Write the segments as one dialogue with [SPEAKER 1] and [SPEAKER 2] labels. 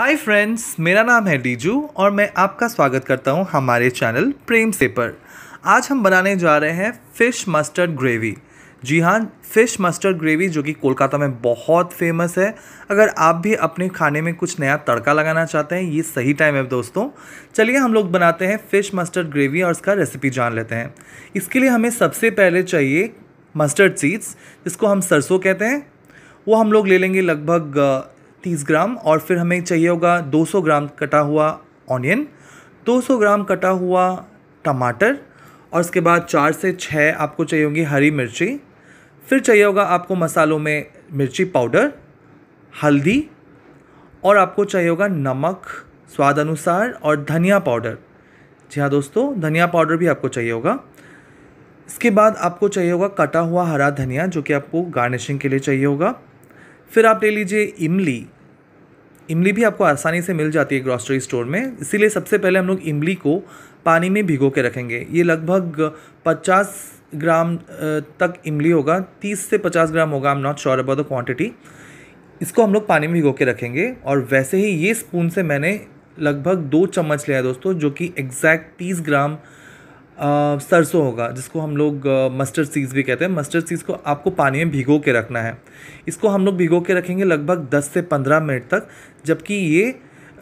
[SPEAKER 1] hi friends मेरा नाम है डीजू और मैं आपका स्वागत करता हूं हमारे चैनल प्रेम से पर आज हम बनाने जा रहे हैं फ़िश मस्टर्ड ग्रेवी जी हाँ फ़िश मस्टर्ड ग्रेवी जो कि कोलकाता में बहुत फेमस है अगर आप भी अपने खाने में कुछ नया तड़का लगाना चाहते हैं ये सही टाइम है दोस्तों चलिए हम लोग बनाते हैं फ़िश मस्टर्ड ग्रेवी और इसका रेसिपी जान लेते हैं इसके लिए हमें सबसे पहले चाहिए मस्टर्ड सीड्स जिसको हम सरसों कहते हैं वो हम लोग ले लेंगे लगभग तीस ग्राम और फिर हमें चाहिए होगा दो सौ ग्राम कटा हुआ ऑनियन दो सौ ग्राम कटा हुआ टमाटर और उसके बाद चार से छः आपको चाहिए होगी हरी मिर्ची फिर चाहिए होगा आपको मसालों में मिर्ची पाउडर हल्दी और आपको चाहिए होगा नमक स्वाद अनुसार और धनिया पाउडर जी हाँ दोस्तों धनिया पाउडर भी आपको चाहिए होगा इसके बाद आपको चाहिए होगा कटा हुआ हरा धनिया जो कि आपको गार्निशिंग के लिए चाहिए होगा फिर आप ले लीजिए इमली इमली भी आपको आसानी से मिल जाती है ग्रॉसरी स्टोर में इसीलिए सबसे पहले हम लोग इमली को पानी में भिगो के रखेंगे ये लगभग 50 ग्राम तक इमली होगा 30 से 50 ग्राम होगा I am not sure about the quantity इसको हम लोग पानी में भिगो के रखेंगे और वैसे ही ये स्पून से मैंने लगभग दो चम्मच लिया है दोस्तों जो कि एग्जैक्ट तीस ग्राम सरसों होगा जिसको हम लोग मस्टर्ड सीड्स भी कहते हैं मस्टर्ड सीड्स को आपको पानी में भिगो के रखना है इसको हम लोग भिगो के रखेंगे लगभग 10 से 15 मिनट तक जबकि ये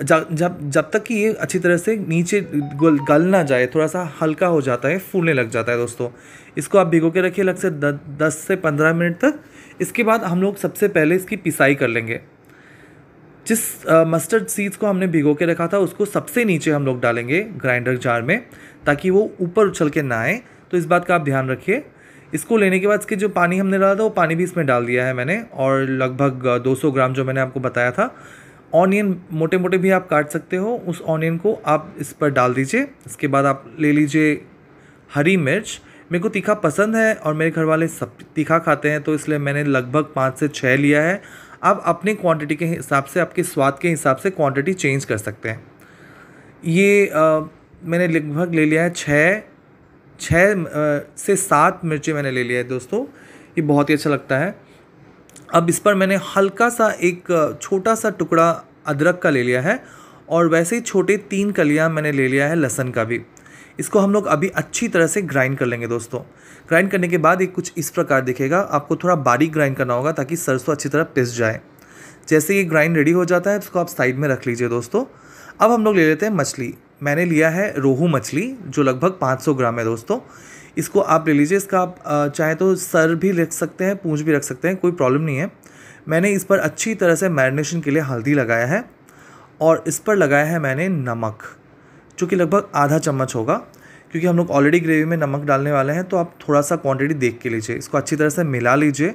[SPEAKER 1] जब जब जब तक कि ये अच्छी तरह से नीचे गल, गल ना जाए थोड़ा सा हल्का हो जाता है फूलने लग जाता है दोस्तों इसको आप भिगो के रखिए लग से द, दस से पंद्रह मिनट तक इसके बाद हम लोग सबसे पहले इसकी पिसाई कर लेंगे जिस मस्टर्ड सीड्स को हमने भिगो के रखा था उसको सबसे नीचे हम लोग डालेंगे ग्राइंडर जार में ताकि वो ऊपर उछल के ना आए तो इस बात का आप ध्यान रखिए इसको लेने के बाद इसके जो पानी हमने डाला था वो पानी भी इसमें डाल दिया है मैंने और लगभग 200 ग्राम जो मैंने आपको बताया था ऑनियन मोटे मोटे भी आप काट सकते हो उस ऑनियन को आप इस पर डाल दीजिए इसके बाद आप ले लीजिए हरी मिर्च मेरे को तीखा पसंद है और मेरे घर वाले सब तीखा खाते हैं तो इसलिए मैंने लगभग पाँच से छः लिया है आप अपने क्वांटिटी के हिसाब से आपके स्वाद के हिसाब से क्वांटिटी चेंज कर सकते हैं ये आ, मैंने लगभग ले लिया है छः छः से सात मिर्ची मैंने ले लिया है दोस्तों ये बहुत ही अच्छा लगता है अब इस पर मैंने हल्का सा एक छोटा सा टुकड़ा अदरक का ले लिया है और वैसे ही छोटे तीन कलियाँ मैंने ले लिया है लहसन का भी इसको हम लोग अभी अच्छी तरह से ग्राइंड कर लेंगे दोस्तों ग्राइंड करने के बाद ये कुछ इस प्रकार दिखेगा आपको थोड़ा बारीक ग्राइंड करना होगा ताकि सरसों अच्छी तरह पिस जाए जैसे ये ग्राइंड रेडी हो जाता है उसको तो आप साइड में रख लीजिए दोस्तों अब हम लोग ले लेते हैं मछली मैंने लिया है रोहू मछली जो लगभग 500 ग्राम है दोस्तों इसको आप ले लीजिए इसका आप चाहे तो सर भी रख सकते हैं पूँछ भी रख सकते हैं कोई प्रॉब्लम नहीं है मैंने इस पर अच्छी तरह से मैरिनेशन के लिए हल्दी लगाया है और इस पर लगाया है मैंने नमक जो कि लगभग आधा चम्मच होगा क्योंकि हम लोग ऑलरेडी ग्रेवी में नमक डालने वाले हैं तो आप थोड़ा सा क्वांटिटी देख के लीजिए इसको अच्छी तरह से मिला लीजिए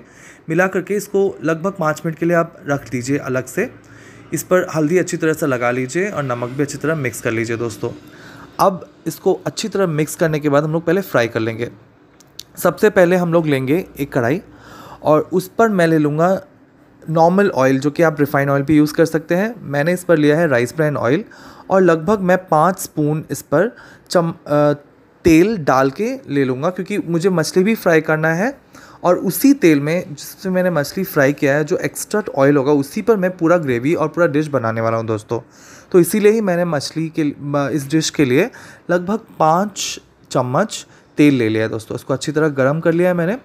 [SPEAKER 1] मिला करके इसको लगभग पाँच मिनट के लिए आप रख दीजिए अलग से इस पर हल्दी अच्छी तरह से लगा लीजिए और नमक भी अच्छी तरह मिक्स कर लीजिए दोस्तों अब इसको अच्छी तरह मिक्स करने के बाद हम लोग पहले फ्राई कर लेंगे सबसे पहले हम लोग लेंगे एक कढ़ाई और उस पर मैं ले लूँगा नॉर्मल ऑयल जो कि आप रिफाइन ऑयल भी यूज़ कर सकते हैं मैंने इस पर लिया है राइस ब्राइन ऑयल और लगभग मैं पाँच स्पून इस पर चम आ, तेल डाल के ले लूँगा क्योंकि मुझे मछली भी फ्राई करना है और उसी तेल में जिसमें मैंने मछली फ्राई किया है जो एक्स्ट्रा ऑयल होगा उसी पर मैं पूरा ग्रेवी और पूरा डिश बनाने वाला हूँ दोस्तों तो इसीलिए ही मैंने मछली के इस डिश के लिए लगभग पाँच चम्मच तेल ले लिया दोस्तों इसको अच्छी तरह गर्म कर लिया है मैंने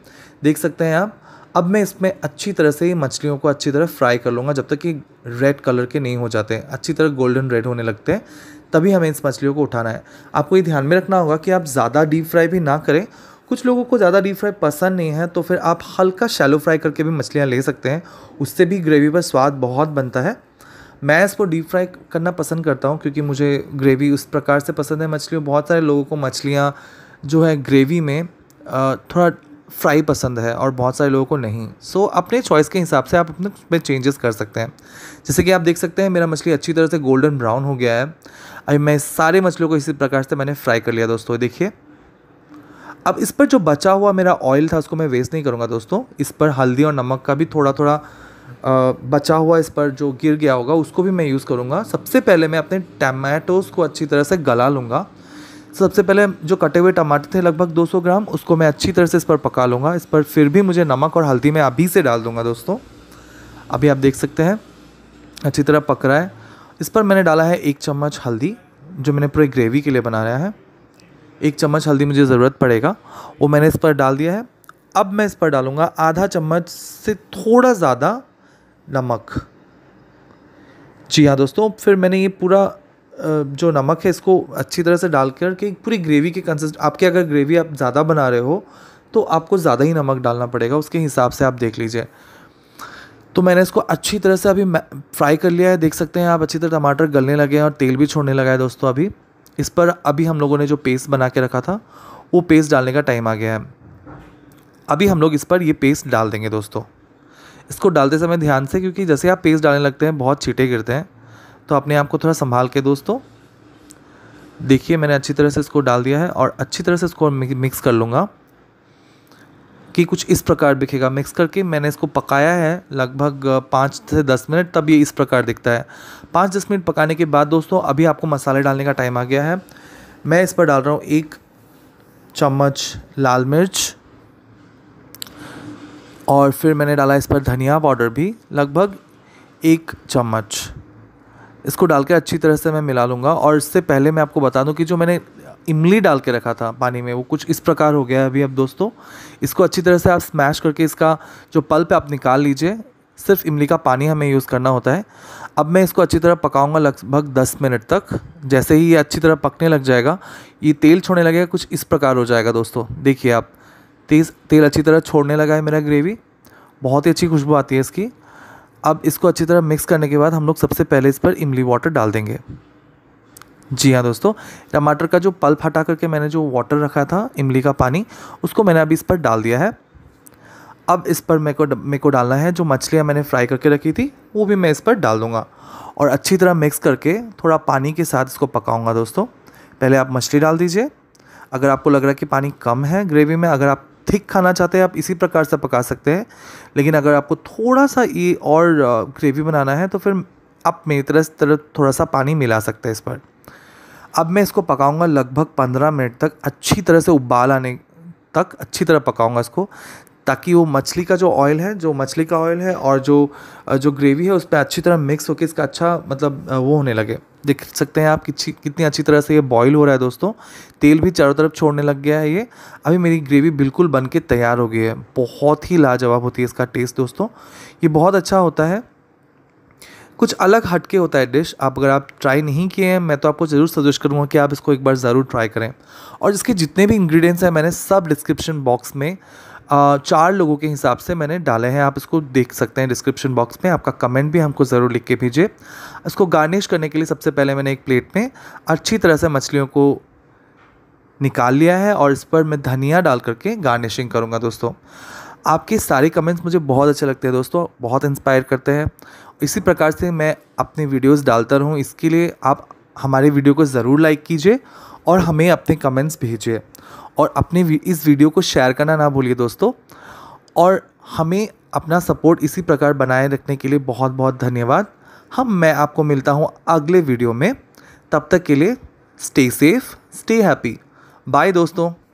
[SPEAKER 1] देख सकते हैं आप अब मैं इसमें अच्छी तरह से मछलियों को अच्छी तरह फ्राई कर लूँगा जब तक कि रेड कलर के नहीं हो जाते अच्छी तरह गोल्डन रेड होने लगते हैं तभी हमें इस मछलियों को उठाना है आपको ये ध्यान में रखना होगा कि आप ज़्यादा डीप फ्राई भी ना करें कुछ लोगों को ज़्यादा डीप फ्राई पसंद नहीं है तो फिर आप हल्का शैलो फ्राई करके भी मछलियाँ ले सकते हैं उससे भी ग्रेवी पर स्वाद बहुत बनता है मैं इसको डीप फ्राई करना पसंद करता हूँ क्योंकि मुझे ग्रेवी उस प्रकार से पसंद है मछलियों बहुत सारे लोगों को मछलियाँ जो है ग्रेवी में थोड़ा फ्राई पसंद है और बहुत सारे लोगों को नहीं सो so, अपने चॉइस के हिसाब से आप अपने उसमें चेंजेस कर सकते हैं जैसे कि आप देख सकते हैं मेरा मछली अच्छी तरह से गोल्डन ब्राउन हो गया है अभी मैं सारे मछलियों को इसी प्रकार से मैंने फ्राई कर लिया दोस्तों देखिए अब इस पर जो बचा हुआ मेरा ऑयल था उसको मैं वेस्ट नहीं करूँगा दोस्तों इस पर हल्दी और नमक का भी थोड़ा थोड़ा बचा हुआ इस पर जो गिर गया होगा उसको भी मैं यूज़ करूँगा सबसे पहले मैं अपने टमाटोज़ को अच्छी तरह से गला लूँगा सबसे पहले जो कटे हुए टमाटर थे लगभग 200 ग्राम उसको मैं अच्छी तरह से इस पर पका लूँगा इस पर फिर भी मुझे नमक और हल्दी मैं अभी से डाल दूँगा दोस्तों अभी आप देख सकते हैं अच्छी तरह पक रहा है इस पर मैंने डाला है एक चम्मच हल्दी जो मैंने पूरे ग्रेवी के लिए बनाया है एक चम्मच हल्दी मुझे ज़रूरत पड़ेगा वो मैंने इस पर डाल दिया है अब मैं इस पर डालूँगा आधा चम्मच से थोड़ा ज़्यादा नमक जी हाँ दोस्तों फिर मैंने ये पूरा जो नमक है इसको अच्छी तरह से डाल कर के पूरी ग्रेवी के कंसिस्ट आपके अगर ग्रेवी आप ज़्यादा बना रहे हो तो आपको ज़्यादा ही नमक डालना पड़ेगा उसके हिसाब से आप देख लीजिए तो मैंने इसको अच्छी तरह से अभी फ्राई कर लिया है देख सकते हैं आप अच्छी तरह टमाटर गलने लगे हैं और तेल भी छोड़ने लगा है दोस्तों अभी इस पर अभी हम लोगों ने जो पेस्ट बना के रखा था वो पेस्ट डालने का टाइम आ गया है अभी हम लोग इस पर ये पेस्ट डाल देंगे दोस्तों इसको डालते समय ध्यान से क्योंकि जैसे आप पेस्ट डालने लगते हैं बहुत छीटे गिरते हैं तो अपने आप को थोड़ा संभाल के दोस्तों देखिए मैंने अच्छी तरह से इसको डाल दिया है और अच्छी तरह से इसको मिक्स कर लूँगा कि कुछ इस प्रकार दिखेगा मिक्स करके मैंने इसको पकाया है लगभग पाँच से दस मिनट तब ये इस प्रकार दिखता है पाँच दस मिनट पकाने के बाद दोस्तों अभी आपको मसाले डालने का टाइम आ गया है मैं इस पर डाल रहा हूँ एक चम्मच लाल मिर्च और फिर मैंने डाला इस पर धनिया पाउडर भी लगभग एक चम्मच इसको डाल के अच्छी तरह से मैं मिला लूँगा और इससे पहले मैं आपको बता दूँ कि जो मैंने इमली डाल के रखा था पानी में वो कुछ इस प्रकार हो गया है अभी अब दोस्तों इसको अच्छी तरह से आप स्मैश करके इसका जो पल्प है आप निकाल लीजिए सिर्फ इमली का पानी हमें यूज़ करना होता है अब मैं इसको अच्छी तरह पकाऊंगा लगभग 10 मिनट तक जैसे ही ये अच्छी तरह पकने लग जाएगा ये तेल छोड़ने लगेगा कुछ इस प्रकार हो जाएगा दोस्तों देखिए आप तेज तेल अच्छी तरह छोड़ने लगा है मेरा ग्रेवी बहुत ही अच्छी खुशबू आती है इसकी अब इसको अच्छी तरह मिक्स करने के बाद हम लोग सबसे पहले इस पर इमली वाटर डाल देंगे जी हाँ दोस्तों टमाटर का जो पल्प हटा करके मैंने जो वाटर रखा था इमली का पानी उसको मैंने अभी इस पर डाल दिया है अब इस पर मेरे को मेरे को डालना है जो मछलियाँ मैंने फ्राई करके रखी थी वो भी मैं इस पर डाल दूँगा और अच्छी तरह मिक्स करके थोड़ा पानी के साथ इसको पकाऊँगा दोस्तों पहले आप मछली डाल दीजिए अगर आपको लग रहा है कि पानी कम है ग्रेवी में अगर आप थिक खाना चाहते हैं आप इसी प्रकार से पका सकते हैं लेकिन अगर आपको थोड़ा सा ये और ग्रेवी बनाना है तो फिर आप मेरी तरह तरह थोड़ा सा पानी मिला सकते हैं इस पर अब मैं इसको पकाऊंगा लगभग पंद्रह मिनट तक अच्छी तरह से उबाल आने तक अच्छी तरह पकाऊंगा इसको ताकि वो मछली का जो ऑयल है जो मछली का ऑयल है और जो जो ग्रेवी है उस पर अच्छी तरह मिक्स होकर इसका अच्छा मतलब वो होने लगे देख सकते हैं आप कितनी अच्छी तरह से ये बॉईल हो रहा है दोस्तों तेल भी चारों तरफ छोड़ने लग गया है ये अभी मेरी ग्रेवी बिल्कुल बन के तैयार हो गई है बहुत ही लाजवाब होती है इसका टेस्ट दोस्तों ये बहुत अच्छा होता है कुछ अलग हटके होता है डिश आप अगर आप ट्राई नहीं किए हैं मैं तो आपको ज़रूर सजेस्ट करूँगा कि आप इसको एक बार ज़रूर ट्राई करें और इसके जितने भी इंग्रेडिएंट्स हैं मैंने सब डिस्क्रिप्शन बॉक्स में चार लोगों के हिसाब से मैंने डाले हैं आप इसको देख सकते हैं डिस्क्रिप्शन बॉक्स में आपका कमेंट भी हमको ज़रूर लिख के भेजिए इसको गार्निश करने के लिए सबसे पहले मैंने एक प्लेट में अच्छी तरह से मछलियों को निकाल लिया है और इस पर मैं धनिया डाल करके गार्निशिंग करूँगा दोस्तों आपके सारे कमेंट्स मुझे बहुत अच्छे लगते हैं दोस्तों बहुत इंस्पायर करते हैं इसी प्रकार से मैं अपनी वीडियोस डालता रहूँ इसके लिए आप हमारे वीडियो को ज़रूर लाइक कीजिए और हमें अपने कमेंट्स भेजिए और अपने इस वीडियो को शेयर करना ना भूलिए दोस्तों और हमें अपना सपोर्ट इसी प्रकार बनाए रखने के लिए बहुत बहुत धन्यवाद हम मैं आपको मिलता हूँ अगले वीडियो में तब तक के लिए stay safe stay happy bye दोस्तों